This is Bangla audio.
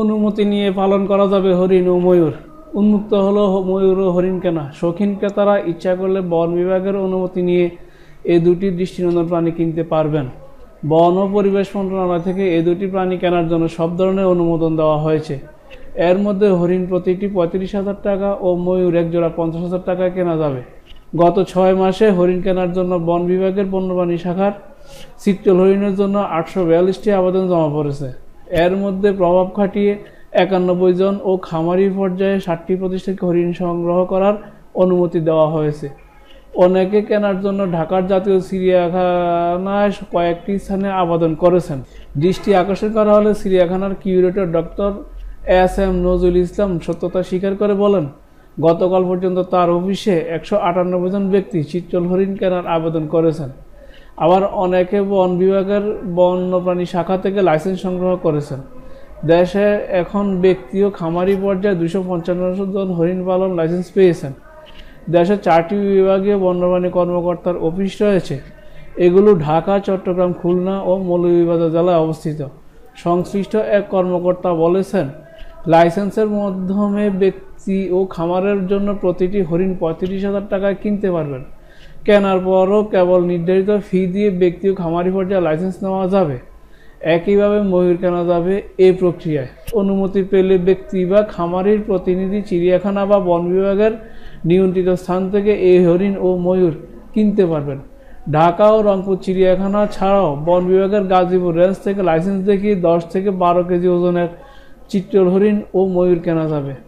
অনুমতি নিয়ে পালন করা যাবে হরিণ ও ময়ূর উন্মুক্ত হলো ময়ূর ও হরিণ কেনা শৌখিন ক্রেতারা ইচ্ছা করলে বন বিভাগের অনুমতি নিয়ে এই দুটি দৃষ্টিনন্দন প্রাণী কিনতে পারবেন বন ও পরিবেশ মন্ত্রণালয় থেকে এই দুটি প্রাণী কেনার জন্য সব ধরনের অনুমোদন দেওয়া হয়েছে এর মধ্যে হরিণ প্রতিটি পঁয়ত্রিশ হাজার টাকা ও ময়ূর একজোড়া পঞ্চাশ হাজার টাকা কেনা যাবে গত ছয় মাসে হরিণ কেনার জন্য বন বিভাগের বন্যপ্রাণী শাখার সিকটল হরিণের জন্য আটশো বিয়াল্লিশটি আবেদন জমা পড়েছে এর মধ্যে প্রভাব খাটিয়ে একানব্বই জন ও খামারি পর্যায়ে ষাটটি প্রতিষ্ঠানকে হরিণ সংগ্রহ করার অনুমতি দেওয়া হয়েছে অনেকে কেনার জন্য ঢাকার জাতীয় চিড়িয়াখানায় কয়েকটি স্থানে আবেদন করেছেন দৃষ্টি আকর্ষণ করা হলে চিড়িয়াখানার curator doctor S M Nazrul Islam সত্যতা স্বীকার করে বলেন গতকাল পর্যন্ত তার অফিসে একশো জন ব্যক্তি চিত্তল হরিণ কেনার আবেদন করেছেন আবার অনেকে বন বিভাগের বন্যপ্রাণী শাখা থেকে লাইসেন্স সংগ্রহ করেছেন দেশে এখন ব্যক্তি ও খামারি পর্যায়ে দুশো পঞ্চান্ন জন হরিণ পালন লাইসেন্স পেয়েছেন দেশে চারটি বিভাগীয় বন্যপ্রাণী কর্মকর্তার অফিস রয়েছে এগুলো ঢাকা চট্টগ্রাম খুলনা ও মৌলভীবাজার জেলায় অবস্থিত সংশ্লিষ্ট এক কর্মকর্তা বলেছেন লাইসেন্সের মাধ্যমে ব্যক্তি ও খামারের জন্য প্রতিটি হরিণ পঁয়ত্রিশ হাজার টাকায় কিনতে পারবেন কেনার পরও কেবল নির্ধারিত ফি দিয়ে ব্যক্তি ও খামারি পর্যায়ে লাইসেন্স নেওয়া যাবে একইভাবে ময়ূর কেনা যাবে এ প্রক্রিয়ায় অনুমতি পেলে ব্যক্তি বা খামারির প্রতিনিধি চিড়িয়াখানা বা বন বিভাগের নিয়ন্ত্রিত স্থান থেকে এই হরিণ ও ময়ূর কিনতে পারবেন ঢাকা ও রংপুর চিড়িয়াখানা ছাড়াও বন বিভাগের গাজীপুর রেঞ্জ থেকে লাইসেন্স দেখিয়ে দশ থেকে বারো কেজি ওজনের চিত্র হরিণ ও ময়ূর কেনা যাবে